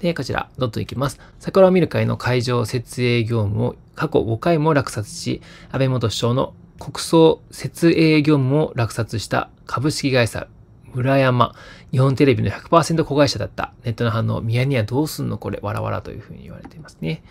で、こちら、ドットいきます。桜を見る会の会場設営業務を過去5回も落札し、安倍元首相の国葬設営業務を落札した株式会社、村山、日本テレビの100%子会社だった。ネットの反応、ミヤニヤどうすんのこれ、わらわらというふうに言われていますね。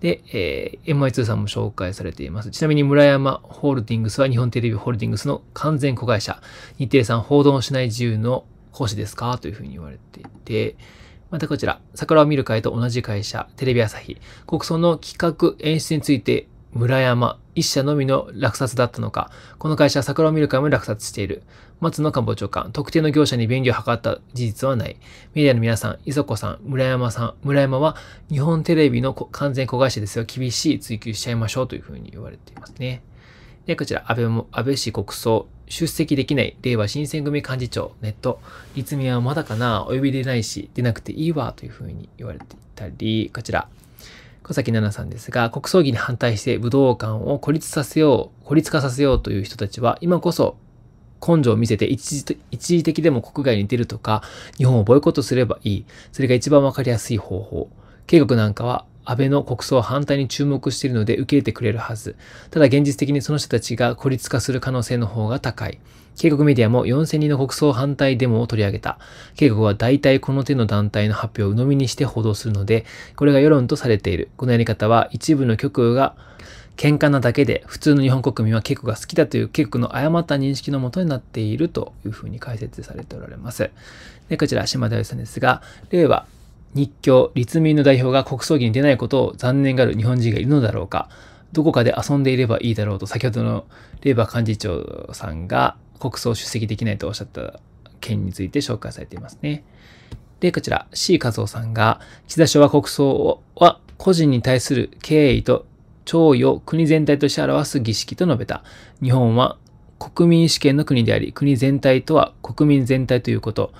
で、えー、MI2 さんも紹介されています。ちなみに村山ホールディングスは日本テレビホールディングスの完全子会社。日テレさん、報道しない自由の講師ですかというふうに言われていて、またこちら、桜を見る会と同じ会社、テレビ朝日、国葬の企画、演出について、村山、一社のみの落札だったのか、この会社は桜を見る会も落札している。松野官房長官、特定の業者に便宜を図った事実はない。メディアの皆さん、磯子さん、村山さん、村山は日本テレビの完全子会社ですよ。厳しい追求しちゃいましょうというふうに言われていますね。で、こちら、安倍も、安倍氏国葬、出席できない、令和新選組幹事長、ネット、立民はまだかな、お呼び出ないし、出なくていいわ、というふうに言われていたり、こちら、小崎奈々さんですが、国葬儀に反対して武道館を孤立させよう、孤立化させようという人たちは、今こそ根性を見せて一時一時的でも国外に出るとか、日本をボイコットすればいい。それが一番わかりやすい方法。警告なんかは安倍の国葬反対に注目しているので受け入れてくれるはず。ただ現実的にその人たちが孤立化する可能性の方が高い。警告メディアも4000人の国葬反対デモを取り上げた。警告は大体この手の団体の発表を鵜呑みにして報道するので、これが世論とされている。このやり方は一部の局が喧嘩なだけで、普通の日本国民は警告が好きだという警告の誤った認識のもとになっているというふうに解説されておられます。で、こちら、島田由さんですが、令和日教、立民の代表が国葬儀に出ないことを残念がる日本人がいるのだろうか、どこかで遊んでいればいいだろうと、先ほどのレーバー幹事長さんが国葬出席できないとおっしゃった件について紹介されていますね。で、こちら、C 和夫さんが、岸田氏は国葬は個人に対する敬意と弔意を国全体として表す儀式と述べた。日本は国民主権の国であり、国全体とは国民全体ということ。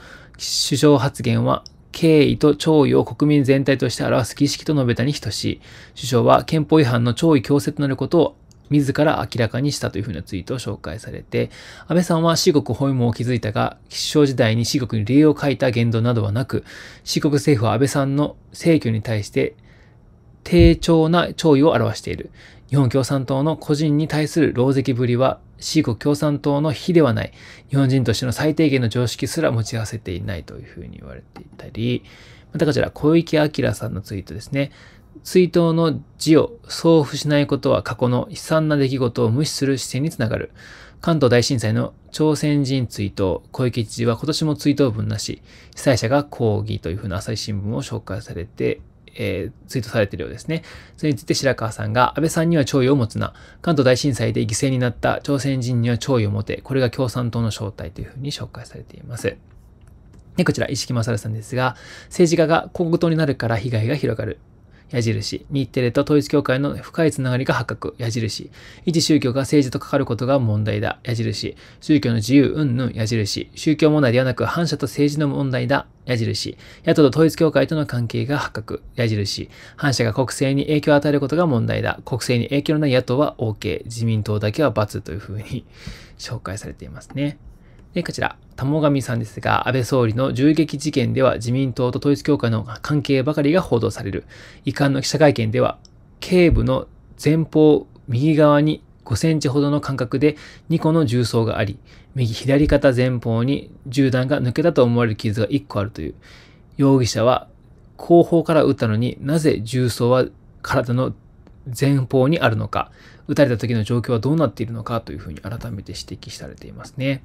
首相発言は敬意と弔意を国民全体として表す儀式と述べたに等しい。首相は憲法違反の弔意強制となることを自ら明らかにしたというふうなツイートを紹介されて、安倍さんは四国本囲もを築いたが、吉祥時代に四国に理由を書いた言動などはなく、四国政府は安倍さんの政御に対して低調な弔意を表している。日本共産党の個人に対する狼藉ぶりはシーコ共産党の非ではない、日本人としての最低限の常識すら持ち合わせていないというふうに言われていたり、またこちら、小池晃さんのツイートですね。追悼の字を送付しないことは過去の悲惨な出来事を無視する視勢につながる。関東大震災の朝鮮人追悼、小池知事は今年も追悼文なし、被災者が抗議というふうな朝日新聞を紹介されてえー、ツイートされているようですね。それについて白川さんが、安倍さんには弔意を持つな。関東大震災で犠牲になった朝鮮人には弔意を持て。これが共産党の正体というふうに紹介されています。で、こちら、石木正さんですが、政治家が小言になるから被害が広がる。矢印。日テレと統一協会の深いつながりが発覚。矢印。一宗教が政治と関わることが問題だ。矢印。宗教の自由、うんぬん。矢印。宗教問題ではなく反社と政治の問題だ。矢印。野党と統一協会との関係が発覚。矢印。反社が国政に影響を与えることが問題だ。国政に影響のない野党は OK。自民党だけは×というふうに 紹介されていますね。で、こちら。玉神さんですが、安倍総理の銃撃事件では自民党と統一教会の関係ばかりが報道される。遺憾の記者会見では、頸部の前方右側に5センチほどの間隔で2個の銃創があり、右左肩前方に銃弾が抜けたと思われる傷が1個あるという。容疑者は後方から撃ったのになぜ銃創は体の前方にあるのか、撃たれた時の状況はどうなっているのかというふうに改めて指摘されていますね。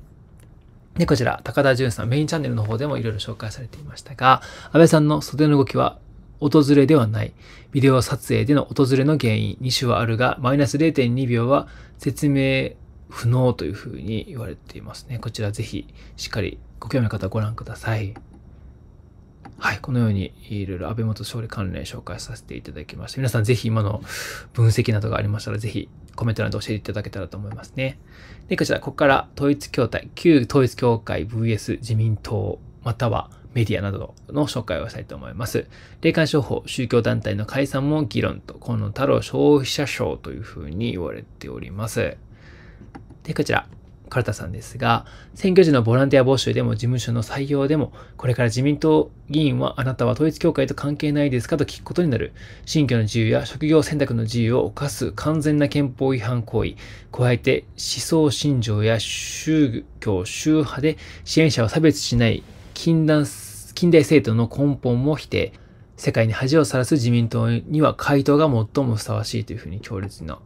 で、こちら、高田純さんメインチャンネルの方でもいろいろ紹介されていましたが、安倍さんの袖の動きは訪れではない。ビデオ撮影での訪れの原因、2種はあるが、マイナス0.2秒は説明不能というふうに言われていますね。こちらぜひ、しっかりご興味の方ご覧ください。はい、このようにいろいろ安倍元総理関連紹介させていただきました。皆さんぜひ今の分析などがありましたらぜひコメント欄で教えていただけたらと思いますね。で、こちら、ここから統一協会、旧統一協会 VS 自民党、またはメディアなどの紹介をしたいと思います。霊感商法、宗教団体の解散も議論と、河野太郎消費者賞というふうに言われております。で、こちら、カルタさんですが、選挙時のボランティア募集でも事務所の採用でも、これから自民党議員はあなたは統一教会と関係ないですかと聞くことになる。信教の自由や職業選択の自由を犯す完全な憲法違反行為。加えて思想信条や宗教、宗派で支援者を差別しない禁断、近代政党の根本も否定。世界に恥をさらす自民党には回答が最もふさわしいというふうに強烈な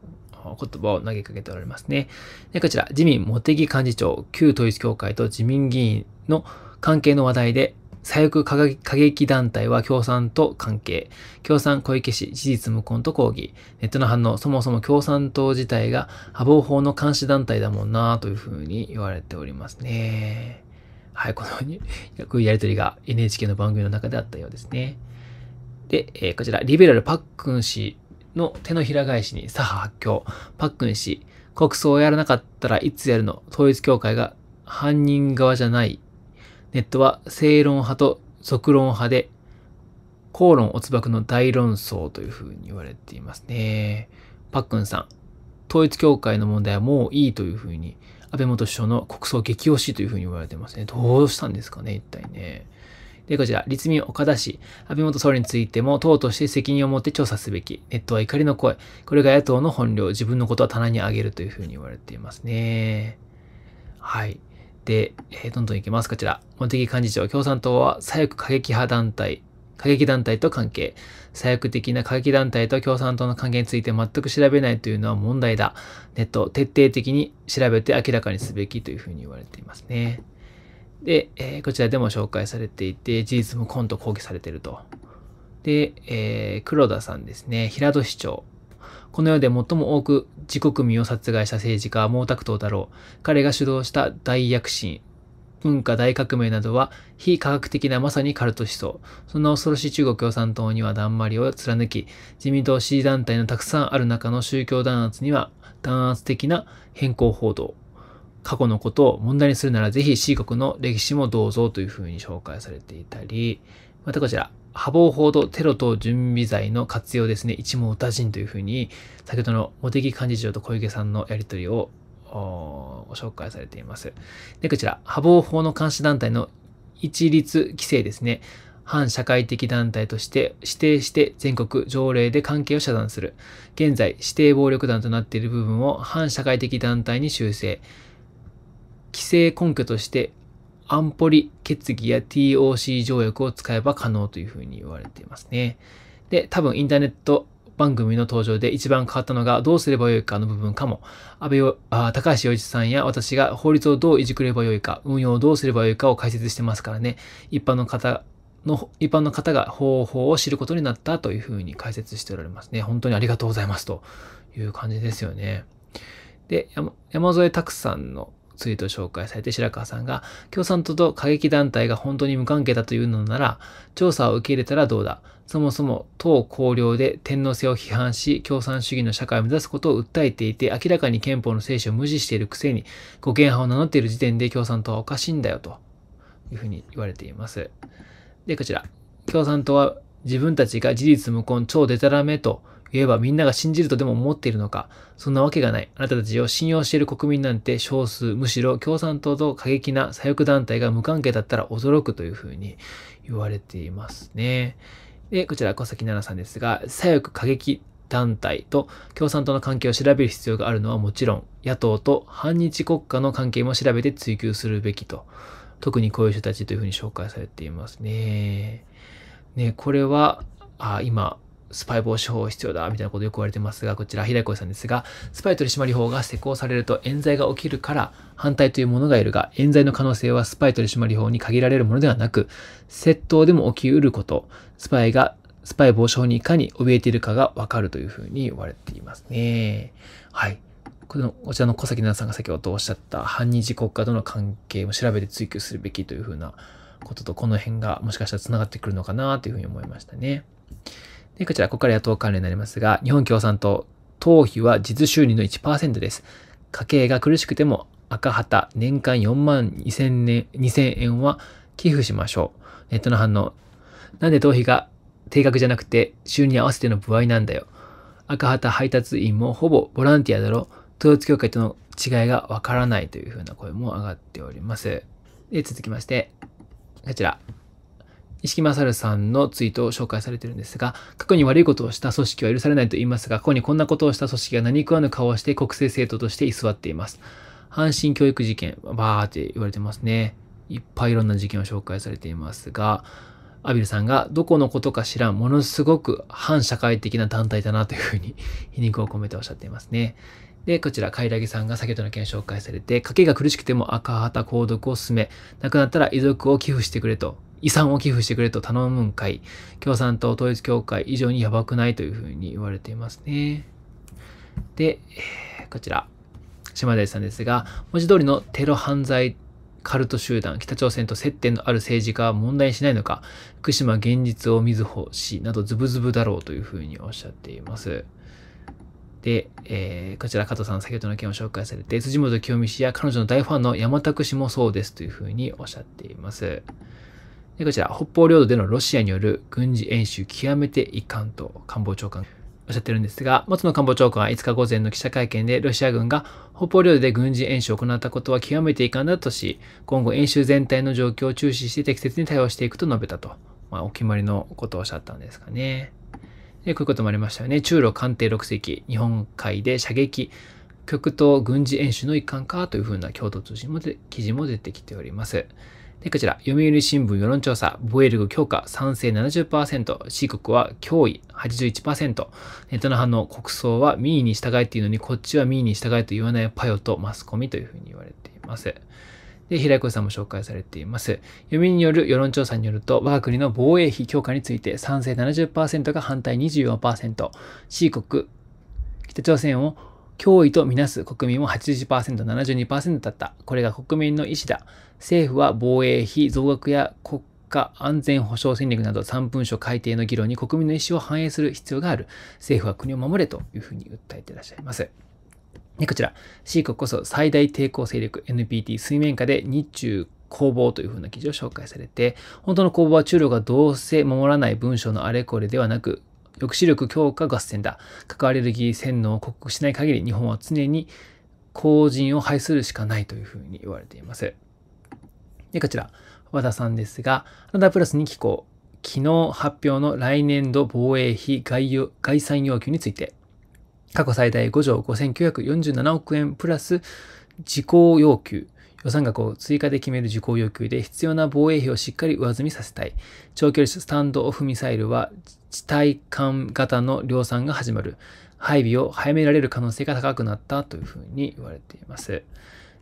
言葉を投げかけておられますね。で、こちら、自民茂木幹事長、旧統一協会と自民議員の関係の話題で、左翼過激団体は共産と関係。共産小池氏、事実無根と抗議。ネットの反応、そもそも共産党自体が破防法の監視団体だもんなというふうに言われておりますね。はい、このように、よくやりとりが NHK の番組の中であったようですね。で、えー、こちら、リベラルパックン氏の手のひら返しに左派発狂、パックン氏、国葬をやらなかったらいつやるの、統一教会が犯人側じゃない。ネットは正論派と俗論派で、口論おつばくの大論争というふうに言われていますね。パックンさん、統一教会の問題はもういいというふうに、安倍元首相の国葬激推しというふうに言われてますね。どうしたんですかね、一体ね。で、こちら、立民岡田氏、安倍元総理についても党として責任を持って調査すべき。ネットは怒りの声。これが野党の本領。自分のことは棚に上げるというふうに言われていますね。はい。で、えー、どんどんいきます。こちら。茂木幹事長、共産党は左翼過激派団体、過激団体と関係。左翼的な過激団体と共産党の関係について全く調べないというのは問題だ。ネット、徹底的に調べて明らかにすべきというふうに言われていますね。で、えー、こちらでも紹介されていて、事実無根と抗議されていると。で、えー、黒田さんですね、平戸市長。この世で最も多く自国民を殺害した政治家は毛沢東だろう。彼が主導した大躍進、文化大革命などは非科学的なまさにカルト思想。そんな恐ろしい中国共産党にはだんまりを貫き、自民党支持団体のたくさんある中の宗教弾圧には弾圧的な変更報道。過去のことを問題にするならぜひ C 国の歴史もどうぞというふうに紹介されていたり、またこちら、破防法とテロ等準備罪の活用ですね、一網打尽というふうに、先ほどの茂木幹事長と小池さんのやりとりをご紹介されています。で、こちら、破防法の監視団体の一律規制ですね。反社会的団体として指定して全国条例で関係を遮断する。現在、指定暴力団となっている部分を反社会的団体に修正。規制根拠として安保理決議や TOC 条約を使えば可能というふうに言われていますね。で、多分インターネット番組の登場で一番変わったのがどうすればよいかの部分かも、安倍あ高橋洋一さんや私が法律をどういじくればよいか、運用をどうすればよいかを解説してますからね、一般の方の、一般の方が方法を知ることになったというふうに解説しておられますね。本当にありがとうございますという感じですよね。で、山添拓さんのツイート紹介されて白川さんが、共産党と過激団体が本当に無関係だというのなら、調査を受け入れたらどうだそもそも党綱領で天皇制を批判し、共産主義の社会を目指すことを訴えていて、明らかに憲法の精神を無視しているくせに、護憲派を名乗っている時点で共産党はおかしいんだよ、というふうに言われています。で、こちら。共産党は自分たちが事実無根、超デタラメと言えばみんなが信じるとでも思っているのか。そんなわけがない。あなたたちを信用している国民なんて少数、むしろ共産党と過激な左翼団体が無関係だったら驚くというふうに言われていますね。で、こちら小崎奈々さんですが、左翼過激団体と共産党の関係を調べる必要があるのはもちろん、野党と反日国家の関係も調べて追及するべきと。特にこういう人たちというふうに紹介されていますね。ね、これは、あ今、スパイ防止法必要だ、みたいなことよく言われてますが、こちら、平井浩さんですが、スパイ取締法が施行されると冤罪が起きるから、反対というものがいるが、冤罪の可能性はスパイ取締法に限られるものではなく、窃盗でも起きうること、スパイがスパイ防止法にいかに怯えているかがわかるというふうに言われていますね。はい。この、こちらの小崎奈々さんが先ほどおっしゃった反日国家との関係を調べて追求するべきというふうなことと、この辺がもしかしたら繋がってくるのかなというふうに思いましたね。で、こちら、ここから野党関連になりますが、日本共産党、党費は実収入の1%です。家計が苦しくても赤旗、年間4万2000円 ,2000 円は寄付しましょう。ネットの反応。なんで党費が定額じゃなくて収入合わせての歩合なんだよ。赤旗配達員もほぼボランティアだろ。統一協会との違いがわからないというふうな声も上がっております。で続きまして、こちら。石木勝さんのツイートを紹介されてるんですが、過去に悪いことをした組織は許されないと言いますが、過去にこんなことをした組織が何食わぬ顔をして国政政党として居座っています。阪神教育事件、バーって言われてますね。いっぱいいろんな事件を紹介されていますが、アビルさんがどこのことか知らん、ものすごく反社会的な団体だなというふうに 皮肉を込めておっしゃっていますね。で、こちら、カイラギさんが先ほどの件紹介されて、家計が苦しくても赤旗購読を進め、亡くなったら遺族を寄付してくれと遺産を寄付してくれと頼むんかい。共産党統一協会以上にやばくないというふうに言われていますね。で、こちら、島田さんですが、文字通りのテロ犯罪カルト集団、北朝鮮と接点のある政治家は問題にしないのか、福島現実を見ずほしなどズブズブだろうというふうにおっしゃっています。で、えー、こちら加藤さん先ほどの件を紹介されて、辻元清美氏や彼女の大ファンの山田拓氏もそうですというふうにおっしゃっています。でこちら、北方領土でのロシアによる軍事演習極めて遺憾と官房長官おっしゃってるんですが、松野官房長官は5日午前の記者会見でロシア軍が北方領土で軍事演習を行ったことは極めて遺憾だとし、今後演習全体の状況を注視して適切に対応していくと述べたと、まあ、お決まりのことをおっしゃったんですかね。で、こういうこともありましたよね。中ロ艦艇6隻、日本海で射撃、極東軍事演習の一環かというふうな共同通信も記事も出てきております。で、こちら、読売新聞世論調査、防衛力強化、賛成70%、C 国は脅威81%、ネットの反応、国葬は民意に従えっていうのに、こっちは民意に従えと言わないパヨとマスコミというふうに言われています。で、平井子さんも紹介されています。読みによる世論調査によると、我が国の防衛費強化について賛成70%が反対24%、C 国、北朝鮮を脅威とみなす国民も80%、72%だった。これが国民の意思だ。政府は防衛費増額や国家安全保障戦略など3文書改定の議論に国民の意思を反映する必要がある。政府は国を守れというふうに訴えていらっしゃいます。でこちら、C 国こそ最大抵抗勢力 NPT 水面下で日中攻防というふうな記事を紹介されて、本当の攻防は中ロがどうせ守らない文書のあれこれではなく、抑止力強化合戦だ。核アレルギー洗脳を克服しない限り、日本は常に後人を排するしかないというふうに言われています。で、こちら、和田さんですが、アナダプラスに寄稿。昨日発表の来年度防衛費概概算要求について、過去最大5兆5947億円プラス事項要求予算額を追加で決める受講要求で必要な防衛費をしっかり上積みさせたい。長距離スタンドオフミサイルは地対艦型の量産が始まる。配備を早められる可能性が高くなったというふうに言われています。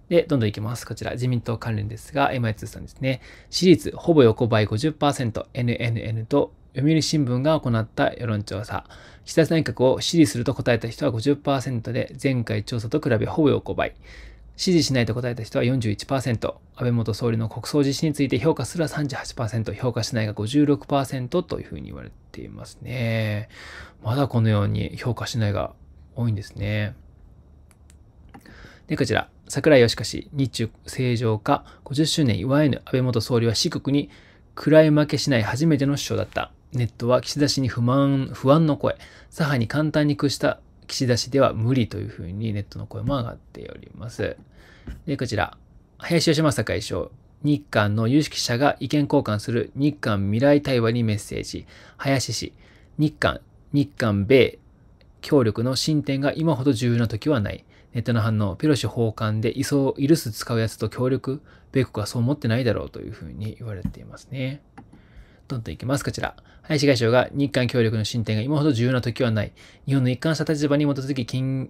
で、どんどんいきます。こちら、自民党関連ですが、MI2 さんですね。私立ほぼ横ばい50%、NNN と読売新聞が行った世論調査。岸田内閣を支持すると答えた人は50%で、前回調査と比べほぼ横ばい。支持しないと答えた人は41%、安倍元総理の国葬実施について評価すら38%、評価しないが56%というふうに言われていますね。まだこのように評価しないが多いんですね。で、こちら、桜井義佳氏、日中正常化50周年祝えぬ安倍元総理は四国に暗い負けしない初めての首相だった。ネットは岸田氏に不満、不安の声、左派に簡単に屈した岸田氏では無理というふうにネットの声も上がっております。で、こちら、林芳正会長、日韓の有識者が意見交換する日韓未来対話にメッセージ、林氏、日韓、日韓米協力の進展が今ほど重要な時はない。ネットの反応、ペロシ訪韓で、いそう、許す使うやつと協力、米国はそう思ってないだろうというふうに言われていますね。どんといきます。こちら。林外相が日韓協力の進展が今ほど重要な時はない。日本の一貫した立場に基づき緊、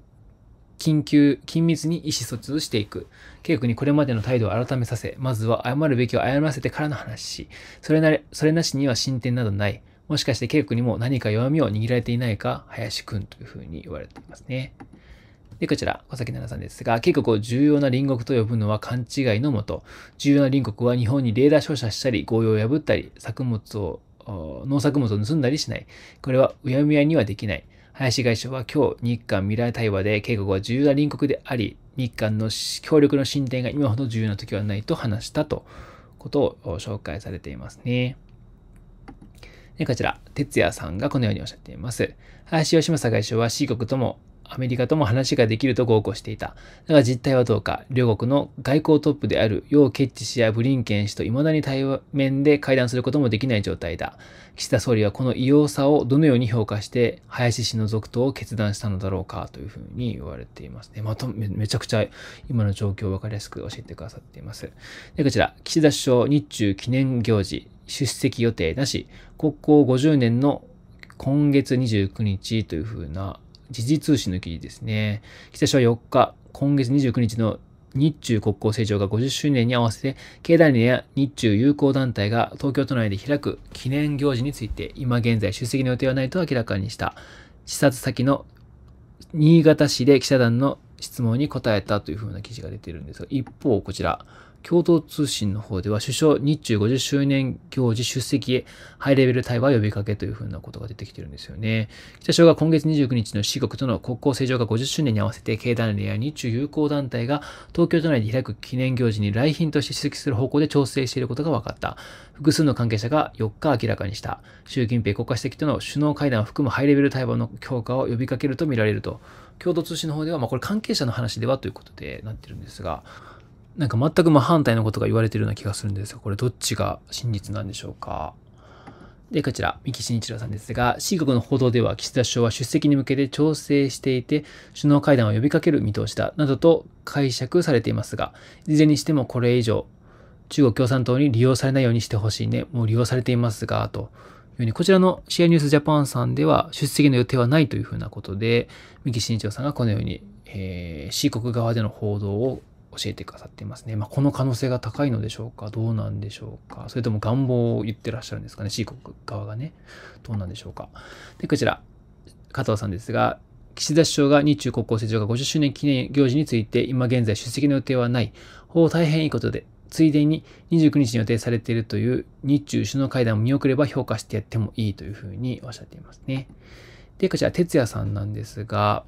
緊急、緊密に意思疎通していく。計画にこれまでの態度を改めさせ、まずは謝るべきを謝らせてからの話それなれ、それなしには進展などない。もしかして警告にも何か弱みを握られていないか、林くんというふうに言われていますね。で、こちら、小崎奈々さんですが、結局を重要な隣国と呼ぶのは勘違いのもと、重要な隣国は日本にレーダー照射したり、合意を破ったり、作物を、農作物を盗んだりしない。これはうやむやにはできない。林外相は今日、日韓未来対話で、警告は重要な隣国であり、日韓の協力の進展が今ほど重要な時はないと話したと、ことを紹介されていますね。で、こちら、哲也さんがこのようにおっしゃっています。林芳正外相は C 国ともアメリカとも話ができると豪語していた。だが実態はどうか、両国の外交トップであるケッチ氏やブリンケン氏と未だに対面で会談することもできない状態だ。岸田総理はこの異様さをどのように評価して、林氏の続投を決断したのだろうかというふうに言われていますね。まためちゃくちゃ今の状況をわかりやすく教えてくださっています。で、こちら、岸田首相日中記念行事、出席予定なし、国交50年の今月29日というふうな時事通信の記事ですね。北朝は4日、今月29日の日中国交正常が50周年に合わせて、経団連や日中友好団体が東京都内で開く記念行事について、今現在出席の予定はないと明らかにした。視察先の新潟市で記者団の質問に答えたというふうな記事が出ているんですが、一方、こちら、共同通信の方では首相日中50周年行事出席へハイレベル対話呼びかけというふうなことが出てきているんですよね。北朝が今月29日の四国との国交正常化50周年に合わせて経団連や日中友好団体が東京都内で開く記念行事に来賓として出席する方向で調整していることが分かった。複数の関係者が4日明らかにした。習近平国家主席との首脳会談を含むハイレベル対話の強化を呼びかけるとみられると共同通信の方では、まあ、これ関係者の話ではということでなってるんですが、なんか全く真反対のことが言われてるような気がするんですが、これどっちが真実なんでしょうか。で、こちら、三木慎一郎さんですが、C 国の報道では岸田首相は出席に向けて調整していて、首脳会談を呼びかける見通しだ、などと解釈されていますが、いずれにしてもこれ以上、中国共産党に利用されないようにしてほしいね、もう利用されていますが、とうに、こちらのェアニュースジャパンさんでは出席の予定はないというふうなことで、三木慎一郎さんがこのように、えー、C 国側での報道を教えてくださっていますね。まあ、この可能性が高いのでしょうかどうなんでしょうかそれとも願望を言ってらっしゃるんですかね ?C 国側がね。どうなんでしょうかで、こちら、加藤さんですが、岸田首相が日中国交正常化50周年記念行事について、今現在出席の予定はない。う大変いいことで、ついでに29日に予定されているという日中首脳会談を見送れば評価してやってもいいというふうにおっしゃっていますね。で、こちら、哲也さんなんですが、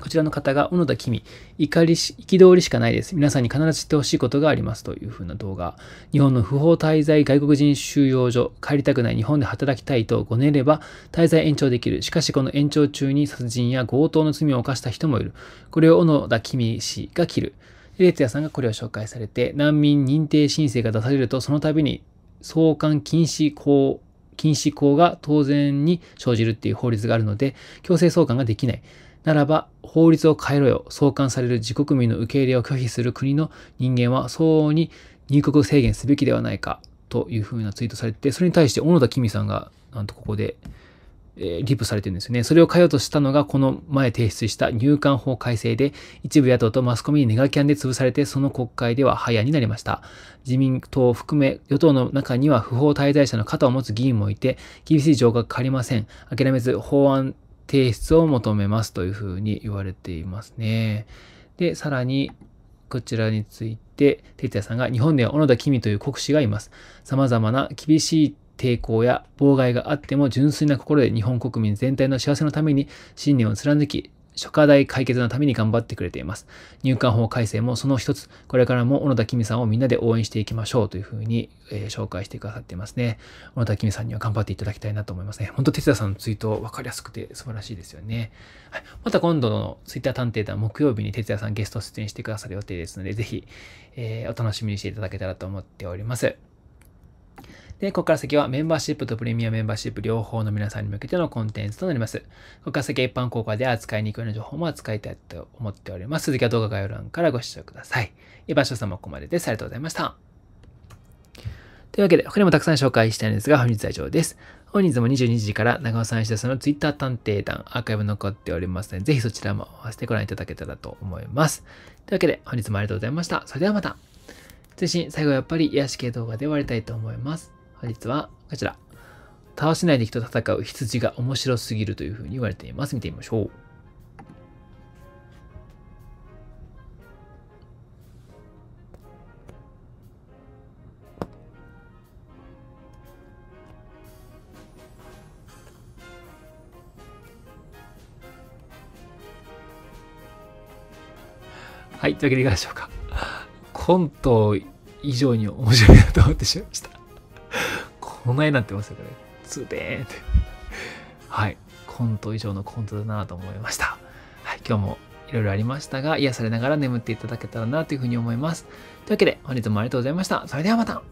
こちらの方が、小野田君、怒りし、憤りしかないです。皆さんに必ず知ってほしいことがありますというふうな動画。日本の不法滞在外国人収容所、帰りたくない日本で働きたいとごねれば、滞在延長できる。しかしこの延長中に殺人や強盗の罪を犯した人もいる。これを小野田君氏が切る。レツヤさんがこれを紹介されて、難民認定申請が出されると、その度に送還禁止行禁止法が当然に生じるっていう法律があるので、強制送還ができない。ならば、法律を変えろよ。送還される自国民の受け入れを拒否する国の人間は、相応に入国制限すべきではないか。というふうなツイートされて、それに対して小野田公さんが、なんとここで、えー、リプされてるんですね。それを変えようとしたのが、この前提出した入管法改正で、一部野党とマスコミにネガキャンで潰されて、その国会では廃案になりました。自民党を含め、与党の中には不法滞在者の肩を持つ議員もいて、厳しい情が変わりません。諦めず法案提出を求めますというふうに言われていますね。で、さらに、こちらについて、哲也さんが、日本では小野田公という国士がいます。様々な厳しい抵抗や妨害があっても純粋な心で日本国民全体の幸せのために信念を貫き、諸課題解決のために頑張ってくれています。入管法改正もその一つ、これからも小野田公さんをみんなで応援していきましょうというふうに、えー、紹介してくださっていますね。小野田公さんには頑張っていただきたいなと思いますね。本当哲也さんのツイート分かりやすくて素晴らしいですよね。はい、また今度のツイッター探偵団木曜日に哲也さんゲスト出演してくださる予定ですので、ぜひ、えー、お楽しみにしていただけたらと思っております。で、ここから先はメンバーシップとプレミアメンバーシップ両方の皆さんに向けてのコンテンツとなります。ここから先は一般公開で扱いにくいような情報も扱いたいと思っております。続きは動画概要欄からご視聴ください。え、場所さんもここまでです。ありがとうございました。というわけで、他にもたくさん紹介したいんですが、本日は以上です。本日も22時から長尾さん吉田さんの Twitter 探偵団アーカイブ残っておりますので、ぜひそちらも合わせてご覧いただけたらと思います。というわけで、本日もありがとうございました。それではまた。通信、最後はやっぱり癒し系動画で終わりたいと思います。本日はこちら。倒せない敵と戦う羊が面白すぎるというふうに言われています。見てみましょう。はい、というわけでいかがでしょうか。コント以上に面白いなと思ってしまいました。おんなになってますこれ。つべーって。はい。コント以上のコントだなと思いました。はい。今日もいろいろありましたが、癒されながら眠っていただけたらなというふうに思います。というわけで、本日もありがとうございました。それではまた